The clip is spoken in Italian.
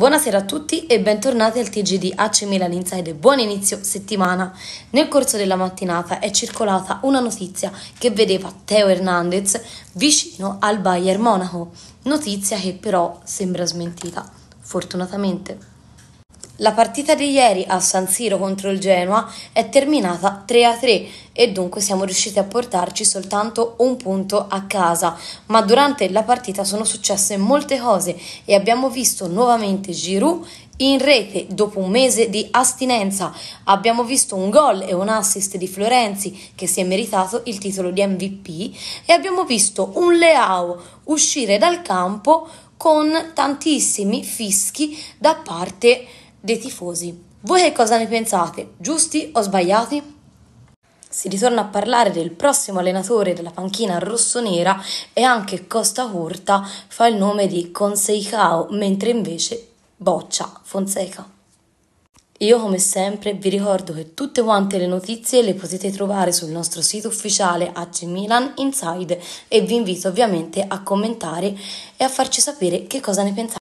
Buonasera a tutti e bentornati al TG di AC Milan Inside buon inizio settimana. Nel corso della mattinata è circolata una notizia che vedeva Teo Hernandez vicino al Bayern Monaco, notizia che però sembra smentita, fortunatamente. La partita di ieri a San Siro contro il Genoa è terminata 3-3 e dunque siamo riusciti a portarci soltanto un punto a casa, ma durante la partita sono successe molte cose e abbiamo visto nuovamente Giroud in rete dopo un mese di astinenza. Abbiamo visto un gol e un assist di Florenzi che si è meritato il titolo di MVP e abbiamo visto un Leao uscire dal campo con tantissimi fischi da parte di dei tifosi. Voi che cosa ne pensate? Giusti o sbagliati? Si ritorna a parlare del prossimo allenatore della panchina rossonera e anche Costa Curta fa il nome di Conseicao, mentre invece boccia Fonseca. Io come sempre vi ricordo che tutte quante le notizie le potete trovare sul nostro sito ufficiale AC Milan Inside e vi invito ovviamente a commentare e a farci sapere che cosa ne pensate.